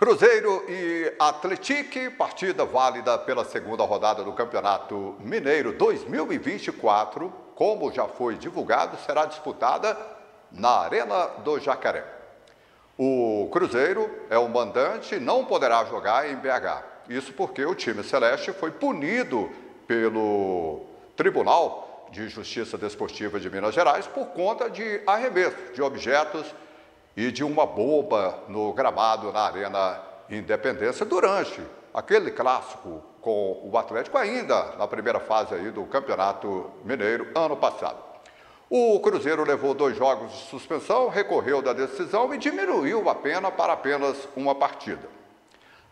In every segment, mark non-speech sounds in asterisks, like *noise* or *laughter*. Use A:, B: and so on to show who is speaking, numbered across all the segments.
A: Cruzeiro e Atlético, partida válida pela segunda rodada do Campeonato Mineiro 2024, como já foi divulgado, será disputada na Arena do Jacaré. O Cruzeiro é o mandante e não poderá jogar em BH. Isso porque o time celeste foi punido pelo Tribunal de Justiça Desportiva de Minas Gerais por conta de arremesso de objetos e de uma bomba no gramado na Arena Independência durante aquele clássico com o Atlético ainda na primeira fase aí do Campeonato Mineiro ano passado. O Cruzeiro levou dois jogos de suspensão, recorreu da decisão e diminuiu a pena para apenas uma partida.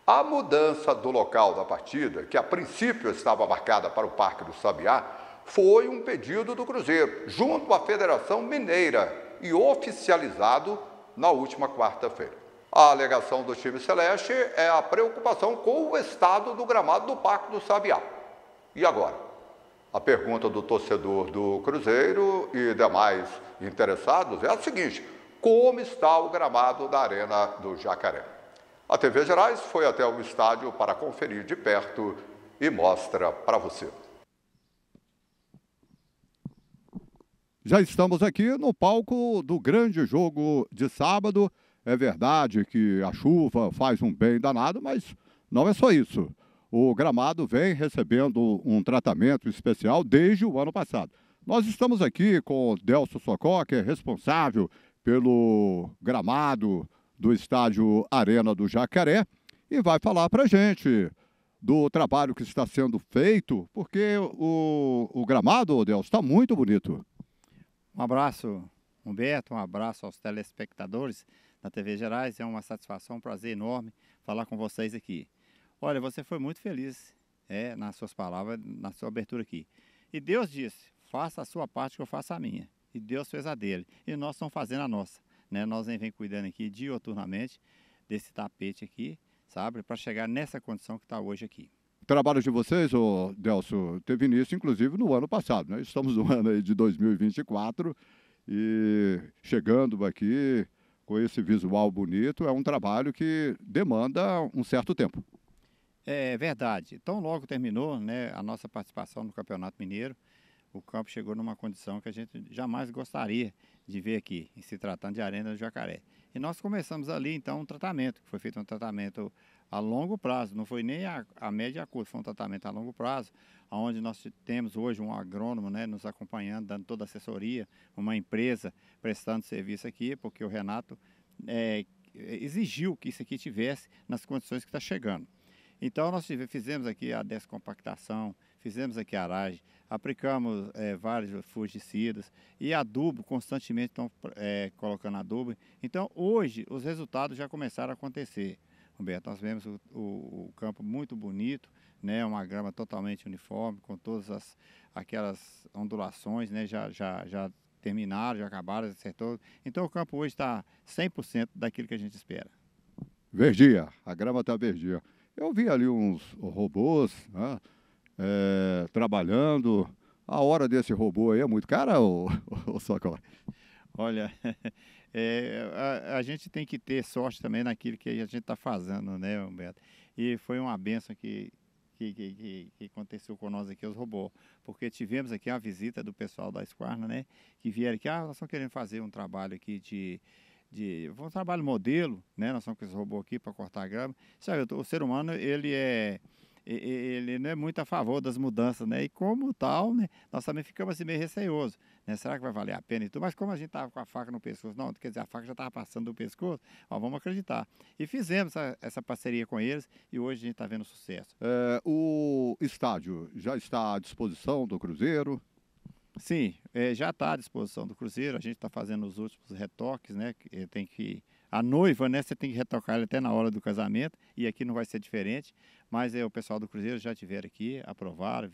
A: A mudança do local da partida, que a princípio estava marcada para o Parque do Sabiá, foi um pedido do Cruzeiro, junto à Federação Mineira, e oficializado na última quarta-feira. A alegação do time celeste é a preocupação com o estado do gramado do Parque do Sabiá. E agora? A pergunta do torcedor do Cruzeiro e demais interessados é a seguinte: como está o gramado da Arena do Jacaré? A TV Gerais foi até o estádio para conferir de perto e mostra para você. Já estamos aqui no palco do grande jogo de sábado. É verdade que a chuva faz um bem danado, mas não é só isso. O gramado vem recebendo um tratamento especial desde o ano passado. Nós estamos aqui com o Delcio Socó, que é responsável pelo gramado do estádio Arena do Jacaré, e vai falar para gente do trabalho que está sendo feito, porque o, o gramado, Delcio, está muito bonito.
B: Um abraço, Humberto, um abraço aos telespectadores da TV Gerais. É uma satisfação, um prazer enorme falar com vocês aqui. Olha, você foi muito feliz é, nas suas palavras, na sua abertura aqui. E Deus disse: faça a sua parte que eu faça a minha. E Deus fez a dele. E nós estamos fazendo a nossa. Né? Nós vem cuidando aqui dioturnamente desse tapete aqui, sabe? Para chegar nessa condição que está hoje aqui
A: trabalho de vocês, o Delcio, teve início, inclusive, no ano passado. Né? Estamos no *laughs* ano aí de 2024 e chegando aqui com esse visual bonito, é um trabalho que demanda um certo tempo.
B: É verdade. Então, logo terminou né, a nossa participação no Campeonato Mineiro, o campo chegou numa condição que a gente jamais gostaria de ver aqui, em se tratando de Arena do Jacaré. E nós começamos ali, então, um tratamento, que foi feito um tratamento a longo prazo, não foi nem a, a média e a foi um tratamento a longo prazo, onde nós temos hoje um agrônomo né, nos acompanhando, dando toda a assessoria, uma empresa prestando serviço aqui, porque o Renato é, exigiu que isso aqui tivesse nas condições que está chegando. Então nós fizemos aqui a descompactação, fizemos aqui a aragem, aplicamos é, vários fungicidas e adubo, constantemente estão é, colocando adubo. Então hoje os resultados já começaram a acontecer. Roberto. Nós vemos o, o, o campo muito bonito, né, uma grama totalmente uniforme, com todas as, aquelas ondulações, né, já, já, já terminaram, já acabaram, acertou. Então o campo hoje está 100% daquilo que a gente espera.
A: Verdia, a grama está verdia. Eu vi ali uns robôs né, é, trabalhando. A hora desse robô aí é muito cara, ou só agora?
B: Olha, *laughs* É, a, a, gente tem que ter sorte também naquilo que a gente está fazendo, né, Humberto? E foi uma benção que, que, que, que, aconteceu com nós aqui, os robôs. Porque tivemos aqui a visita do pessoal da Esquarna, né? Que vieram aqui, ah, nós estamos querendo fazer um trabalho aqui de, de um trabalho modelo, né? Nós estamos com esse robô aqui para cortar grama. Sabe, o ser humano, ele é ele não é muito a favor das mudanças, né? E como tal, né, nós também ficamos assim meio receiosos, né? Será que vai valer a pena e tudo? Mas como a gente estava com a faca no pescoço, não, quer dizer, a faca já estava passando do pescoço, ó, vamos acreditar. E fizemos essa, essa parceria com eles e hoje a gente está vendo sucesso.
A: É, o estádio já está à
B: disposição do Cruzeiro? Sim, é, já está à disposição do Cruzeiro, a gente está fazendo os últimos retoques, né? Eh, tem que a noiva, né? Você tem que retocar ela até na hora do casamento e aqui não vai ser diferente. Mas é, o pessoal do Cruzeiro já tiver aqui, aprovaram,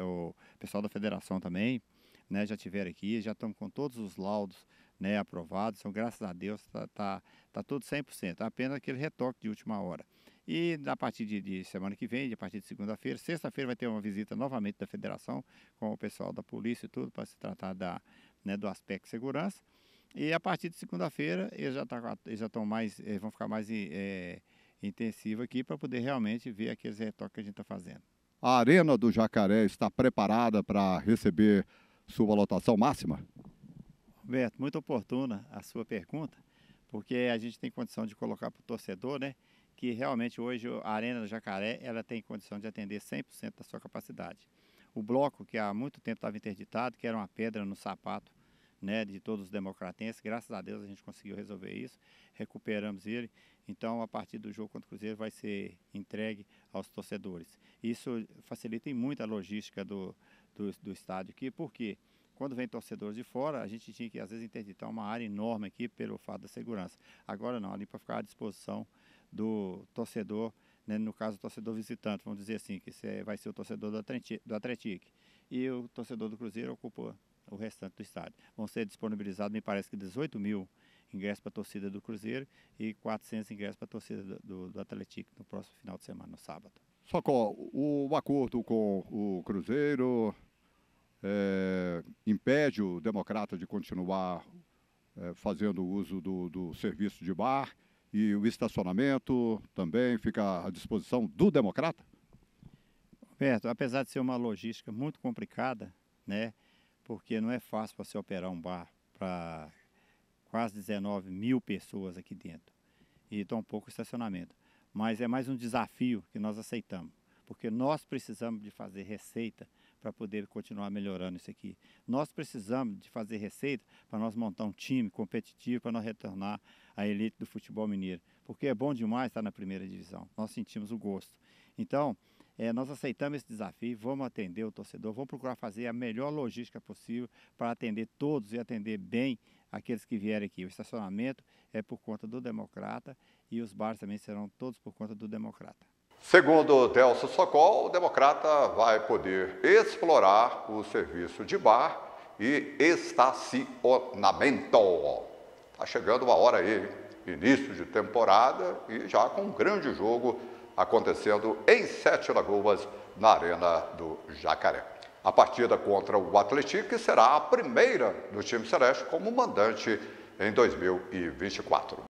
B: o pessoal da federação também, né? Já tiver aqui, já estão com todos os laudos, né? Aprovados. Então, graças a Deus, está tá, tá tudo 100%. Apenas aquele retoque de última hora. E a partir de, de semana que vem, a partir de segunda-feira, sexta-feira vai ter uma visita novamente da federação com o pessoal da polícia e tudo para se tratar da, né, do aspecto segurança. E a partir de segunda-feira eles já tá, estão mais, eh, vão ficar mais é, intensivo aqui para poder realmente ver aqueles retoques que a gente está fazendo.
A: A Arena do Jacaré está preparada para receber sua lotação máxima?
B: Roberto, muito oportuna a sua pergunta, porque a gente tem condição de colocar para o torcedor, né? Que realmente hoje a Arena do Jacaré ela tem condição de atender 100% da sua capacidade. O bloco, que há muito tempo estava interditado, que era uma pedra no sapato né, de todos os democratenses. Graças a Deus a gente conseguiu resolver isso, recuperamos ele. Então, a partir do jogo contra o Cruzeiro vai ser entregue aos torcedores. Isso facilita muito a logística do, do, do estádio aqui, porque quando vem torcedores de fora, a gente tinha que às vezes interditar uma área enorme aqui pelo fato da segurança. Agora não, ali para ficar à disposição do torcedor, né, no caso o torcedor visitante, vamos dizer assim, que é, vai ser o torcedor do Atlético. E o torcedor do Cruzeiro ocupou o restante do estádio. Vão ser disponibilizados, me parece que 18 mil ingressos para a torcida do Cruzeiro e 400 ingressos para a torcida do, do, Atlético no próximo final de semana, no sábado.
A: Socó, o acordo com o Cruzeiro é, impede o Democrata de continuar é, fazendo uso do, do serviço de bar e o estacionamento
B: também fica à disposição do Democrata? Roberto, apesar de ser uma logística muito complicada, né, porque não é fácil para se operar um bar para quase 19 mil pessoas aqui dentro e tão tá pouco estacionamento. Mas é mais um desafio que nós aceitamos, porque nós precisamos de fazer receita para poder continuar melhorando isso aqui. Nós precisamos de fazer receita para nós montar um time competitivo para nós retornar à elite do futebol mineiro, porque é bom demais estar na primeira divisão. Nós sentimos o gosto. Então, é, nós aceitamos esse desafio, vamos atender o torcedor, vamos procurar fazer a melhor logística possível para atender todos e atender bem aqueles que vierem aqui. O estacionamento é por conta do Democrata e os bares também serão todos por conta do Democrata.
A: Segundo o Telso Socol, o Democrata vai poder explorar o serviço de bar e estacionamento. Está chegando uma hora aí, início de temporada e já com um grande jogo acontecendo em Sete Lagoas, na Arena do Jacaré. A partida contra o Atlético será a primeira do time celeste como mandante em 2024.